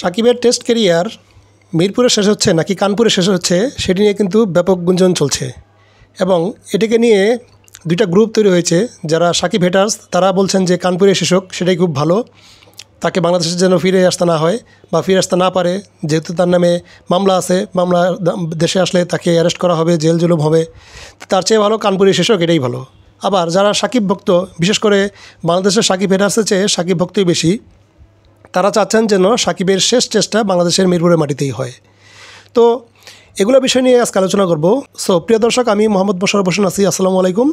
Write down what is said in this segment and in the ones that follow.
সাকিবের test career মিরপুরে শেষ হচ্ছে নাকি কানপুরে শেষ হচ্ছে সেটি নিয়ে কিন্তু ব্যাপক গুঞ্জন চলছে এবং এটিকে নিয়ে দুইটা গ্রুপ তৈরি হয়েছে যারা সাকিব হেটার্স তারা বলছেন যে কানপুরে শেষ হোক সেটাই খুব ভালো তাকে বাংলাদেশে যেন ফিরে আসতে না হয় বা ফিরে আসতে না পারে যেহেতু তার নামে মামলা আছে মামলা দেশে আসলে তাকে অ্যারেস্ট করা হবে জেল জুলুম হবে তার চেয়ে ভালো কানপুরে শেষ হোক এটাই ভালো আবার যারা সাকিব ভক্ত বিশেষ করে বাংলাদেশের সাকিব হেটার্সের চেয়ে সাকিব ভক্তই বেশি তারা চাচ্ছেন যেন সাকিবের শেষ চেষ্টা বাংলাদেশের মিরপুরের মাটিতেই হয় তো এগুলো বিষয় নিয়ে আজকে আলোচনা করব সো প্রিয় দর্শক আমি মোহাম্মদ বসর বসুন আছি আসসালামু আলাইকুম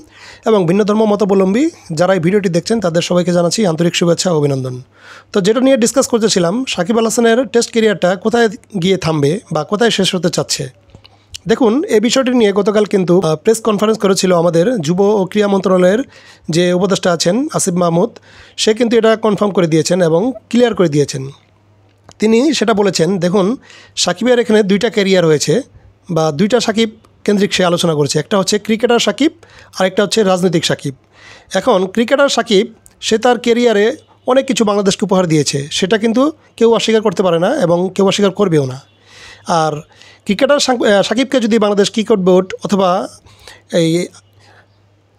এবং ভিন্ন ধর্ম মতাবলম্বী যারা এই ভিডিওটি দেখছেন তাদের সবাইকে জানাচ্ছি আন্তরিক শুভেচ্ছা অভিনন্দন তো যেটা নিয়ে ডিসকাস করতেছিলাম সাকিব আল হাসানের টেস্ট কেরিয়ারটা কোথায় গিয়ে থামবে বা কোথায় শেষ হতে চাচ্ছে দেখুন এই বিষয়টি নিয়ে গতকাল কিন্তু প্রেস কনফারেন্স করেছিল আমাদের যুব ও ক্রীড়া মন্ত্রণালয়ের যে উপদেষ্টা আছেন আসিফ মাহমুদ সে কিন্তু এটা কনফার্ম করে দিয়েছেন এবং ক্লিয়ার করে দিয়েছেন তিনি সেটা বলেছেন দেখুন সাকিবের এখানে দুইটা ক্যারিয়ার হয়েছে বা দুইটা সাকিব কেন্দ্রিক সে আলোচনা করেছে একটা হচ্ছে ক্রিকেটার সাকিব আর একটা হচ্ছে রাজনৈতিক সাকিব এখন ক্রিকেটার সাকিব সে তার কেরিয়ারে অনেক কিছু বাংলাদেশকে উপহার দিয়েছে সেটা কিন্তু কেউ অস্বীকার করতে পারে না এবং কেউ অস্বীকার করবেও না আর ক্রিকেটার সাকিবকে যদি বাংলাদেশ ক্রিকেট বোর্ড অথবা এই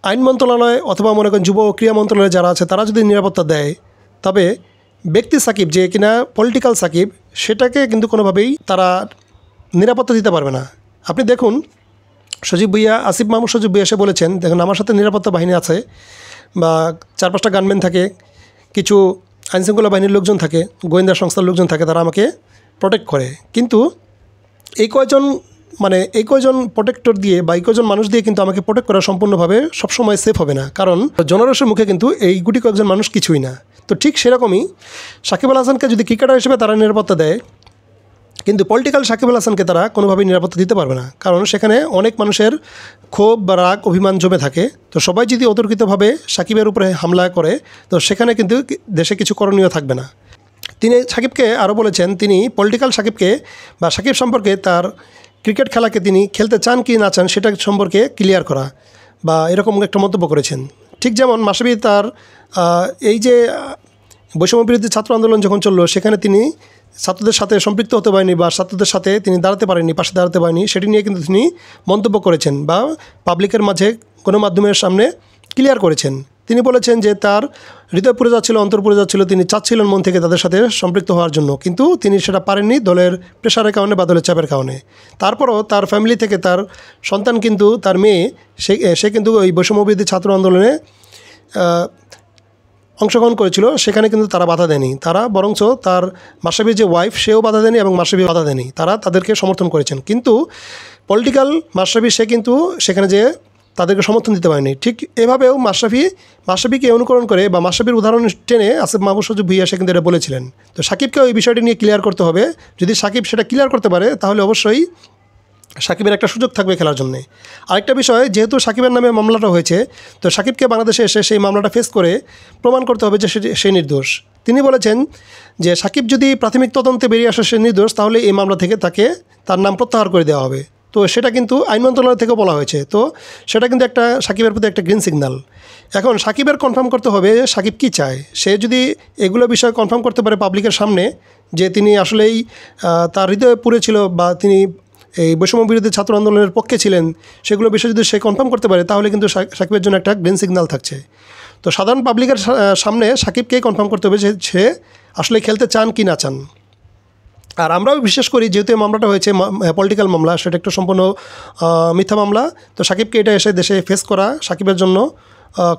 আইন মন্ত্রণালয় অথবা মনে করেন যুব ক্রীড়া মন্ত্রণালয় যারা আছে তারা যদি নিরাপত্তা দেয় তবে ব্যক্তি সাকিব যে কিনা পলিটিক্যাল সাকিব সেটাকে কিন্তু কোনোভাবেই তারা নিরাপত্তা দিতে পারবে না আপনি দেখুন সজীব ভুইয়া আসিফ মাহমুদ সজীব ভুইয়া এসে বলেছেন দেখুন আমার সাথে নিরাপত্তা বাহিনী আছে বা চার পাঁচটা গানম্যান থাকে কিছু আইনশৃঙ্খলা বাহিনীর লোকজন থাকে গোয়েন্দা সংস্থার লোকজন থাকে তারা আমাকে প্রোটেক্ট করে কিন্তু এই কয়জন মানে এই কয়জন প্রোটেক্টর দিয়ে বা এই কয়জন মানুষ দিয়ে কিন্তু আমাকে প্রোটেক্ট করা সম্পূর্ণভাবে সবসময় সেফ হবে না কারণ জনরসের মুখে কিন্তু এই গুটি কয়েকজন মানুষ কিছুই না তো ঠিক সেরকমই সাকিব আল হাসানকে যদি ক্রিকেটার হিসেবে তারা নিরাপত্তা দেয় কিন্তু পলিটিক্যাল সাকিব আল হাসানকে তারা কোনোভাবেই নিরাপত্তা দিতে পারবে না কারণ সেখানে অনেক মানুষের ক্ষোভ বা রাগ অভিমান জমে থাকে তো সবাই যদি অতর্কিতভাবে সাকিবের উপরে হামলা করে তো সেখানে কিন্তু দেশে কিছু করণীয় থাকবে না তিনি সাকিবকে আরও বলেছেন তিনি পলিটিক্যাল সাকিবকে বা সাকিব সম্পর্কে তার ক্রিকেট খেলাকে তিনি খেলতে চান কি না চান সেটা সম্পর্কে ক্লিয়ার করা বা এরকম একটা মন্তব্য করেছেন ঠিক যেমন মাসাবি তার এই যে বৈষম্য বিরোধী ছাত্র আন্দোলন যখন চললো সেখানে তিনি ছাত্রদের সাথে সম্পৃক্ত হতে পারেনি বা ছাত্রদের সাথে তিনি দাঁড়াতে পারেনি পাশে দাঁড়াতে পারেনি সেটি নিয়ে কিন্তু তিনি মন্তব্য করেছেন বা পাবলিকের মাঝে গণমাধ্যমের সামনে ক্লিয়ার করেছেন তিনি বলেছেন যে তার হৃদয় পড়ে যাচ্ছিল অন্তর যাচ্ছিল তিনি চাচ্ছিলেন মন থেকে তাদের সাথে সম্পৃক্ত হওয়ার জন্য কিন্তু তিনি সেটা পারেননি দলের প্রেশারের কারণে বা দলের চাপের কারণে তারপরও তার ফ্যামিলি থেকে তার সন্তান কিন্তু তার মেয়ে সে সে কিন্তু ওই বৈষম্যবৃদ্ধি ছাত্র আন্দোলনে অংশগ্রহণ করেছিল সেখানে কিন্তু তারা বাধা দেয়নি তারা বরঞ্চ তার মাসাবির যে ওয়াইফ সেও বাধা দেয়নি এবং মাসাবি বাধা দেয়নি তারা তাদেরকে সমর্থন করেছেন কিন্তু পলিটিক্যাল মাসাবি সে কিন্তু সেখানে যে তাদেরকে সমর্থন দিতে পারেনি ঠিক এভাবেও মাশরাফি মাশরাফিকে অনুকরণ করে বা মাশরাফির উদাহরণ টেনে আসিফ মাহবুব সজু ভুইয়া সে কিন্তু এটা বলেছিলেন তো সাকিবকে ওই বিষয়টি নিয়ে ক্লিয়ার করতে হবে যদি সাকিব সেটা ক্লিয়ার করতে পারে তাহলে অবশ্যই সাকিবের একটা সুযোগ থাকবে খেলার জন্যে আরেকটা বিষয় যেহেতু সাকিবের নামে মামলাটা হয়েছে তো সাকিবকে বাংলাদেশে এসে সেই মামলাটা ফেস করে প্রমাণ করতে হবে যে সে নির্দোষ তিনি বলেছেন যে সাকিব যদি প্রাথমিক তদন্তে বেরিয়ে আসে সে নির্দোষ তাহলে এই মামলা থেকে তাকে তার নাম প্রত্যাহার করে দেওয়া হবে তো সেটা কিন্তু আইন মন্ত্রণালয় থেকে বলা হয়েছে তো সেটা কিন্তু একটা সাকিবের প্রতি একটা গ্রিন সিগন্যাল এখন সাকিবের কনফার্ম করতে হবে সাকিব কি চায় সে যদি এগুলো বিষয়ে কনফার্ম করতে পারে পাবলিকের সামনে যে তিনি আসলেই তার হৃদয়ে ছিল বা তিনি এই বৈষম্য বিরোধী ছাত্র আন্দোলনের পক্ষে ছিলেন সেগুলো বিষয়ে যদি সে কনফার্ম করতে পারে তাহলে কিন্তু সাকিবের জন্য একটা গ্রিন সিগন্যাল থাকছে তো সাধারণ পাবলিকের সামনে সাকিবকেই কনফার্ম করতে হবে যে সে আসলে খেলতে চান কি না চান আর আমরাও বিশ্বাস করি যেহেতু এই মামলাটা হয়েছে পলিটিক্যাল মামলা সেটা একটু সম্পূর্ণ মিথ্যা মামলা তো সাকিবকে এটা এসে দেশে ফেস করা সাকিবের জন্য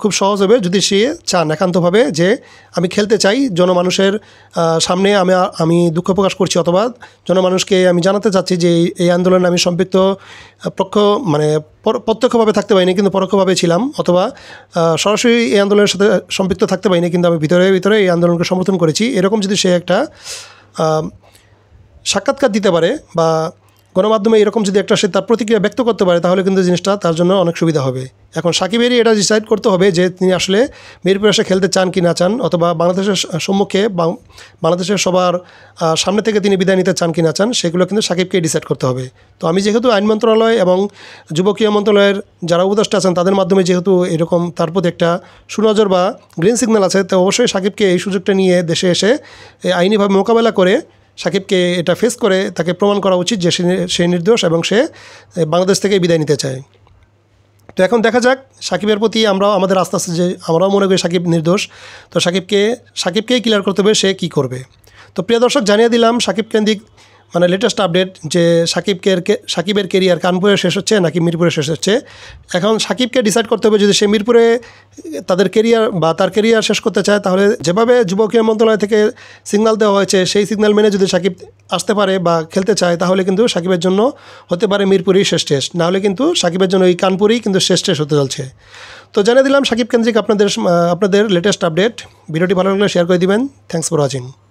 খুব সহজ হবে যদি সে চান একান্তভাবে যে আমি খেলতে চাই জনমানুষের সামনে আমি আমি দুঃখ প্রকাশ করছি অথবা জনমানুষকে আমি জানাতে চাচ্ছি যে এই আন্দোলনে আমি সম্পৃক্ত পক্ষ মানে প্রত্যক্ষভাবে থাকতে পারিনি কিন্তু পরোক্ষভাবে ছিলাম অথবা সরাসরি এই আন্দোলনের সাথে সম্পৃক্ত থাকতে পারিনি কিন্তু আমি ভিতরে ভিতরে এই আন্দোলনকে সমর্থন করেছি এরকম যদি সে একটা সাক্ষাৎকার দিতে পারে বা গণমাধ্যমে এরকম যদি একটা সে তার প্রতিক্রিয়া ব্যক্ত করতে পারে তাহলে কিন্তু জিনিসটা তার জন্য অনেক সুবিধা হবে এখন সাকিবেরই এটা ডিসাইড করতে হবে যে তিনি আসলে মিরপুর এসে খেলতে চান কি না চান অথবা বাংলাদেশের সম্মুখে বাংলাদেশের সবার সামনে থেকে তিনি বিদায় নিতে চান কি না চান সেগুলো কিন্তু সাকিবকে ডিসাইড করতে হবে তো আমি যেহেতু আইন মন্ত্রণালয় এবং যুব মন্ত্রণালয়ের যারা উপদেষ্টা আছেন তাদের মাধ্যমে যেহেতু এরকম তার প্রতি একটা সুনজর বা গ্রিন সিগন্যাল আছে তো অবশ্যই সাকিবকে এই সুযোগটা নিয়ে দেশে এসে আইনিভাবে মোকাবেলা করে সাকিবকে এটা ফেস করে তাকে প্রমাণ করা উচিত যে সে নির্দোষ এবং সে বাংলাদেশ থেকে বিদায় নিতে চায় তো এখন দেখা যাক সাকিবের প্রতি আমরাও আমাদের আস্তে আস্তে যে আমরাও মনে করি সাকিব নির্দোষ তো সাকিবকে সাকিবকেই ক্লিয়ার করতে হবে সে কী করবে তো প্রিয় দর্শক জানিয়ে দিলাম সাকিব কেন্দ্রিক মানে লেটেস্ট আপডেট যে সাকিবকে সাকিবের কেরিয়ার কানপুরে শেষ হচ্ছে নাকি মিরপুরে শেষ হচ্ছে এখন সাকিবকে ডিসাইড করতে হবে যদি সে মিরপুরে তাদের কেরিয়ার বা তার কেরিয়ার শেষ করতে চায় তাহলে যেভাবে যুবকীয় মন্ত্রণালয় থেকে সিগনাল দেওয়া হয়েছে সেই সিগনাল মেনে যদি সাকিব আসতে পারে বা খেলতে চায় তাহলে কিন্তু সাকিবের জন্য হতে পারে মিরপুরেই শেষ টেস্ট নাহলে কিন্তু সাকিবের জন্য ওই কানপুরেই কিন্তু শেষ টেস্ট হতে চলছে তো জানিয়ে দিলাম সাকিব কেন্দ্রিক আপনাদের আপনাদের লেটেস্ট আপডেট ভিডিওটি ভালো লাগলে শেয়ার করে দিবেন থ্যাংকস ফর ওয়াচিং